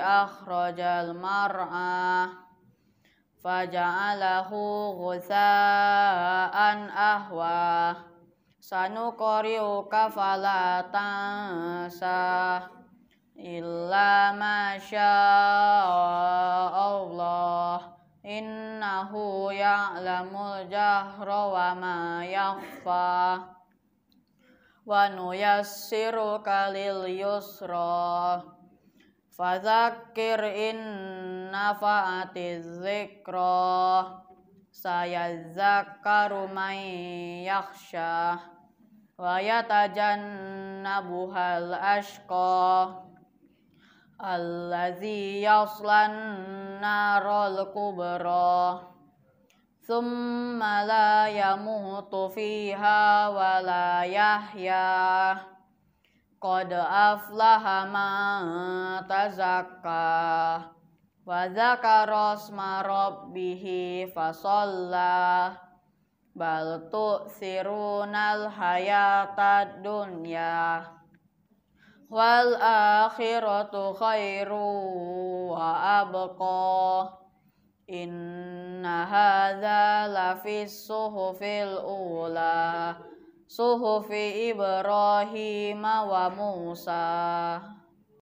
akhrajal mar'a faja'alahu ghusaan ahwa sanuqri'uka fala tansa Allah innahu ya'lamul jahra wa ma yakhfa wa nuyassiruka yusra Fazakir in nafaati dzikra sayadzakaru may yakhsha wa nabuhal ashko allazi yaslan narol kubro thumma la yamutu fiha Qad aflaha man tazakka wa dzakara asma rabbihi fasalla bal tu'sirunal hayatad dunya wal akhiratu khairu wa abqa inna hadza lafis suhufil ula suhufi Ibrahim wa Musa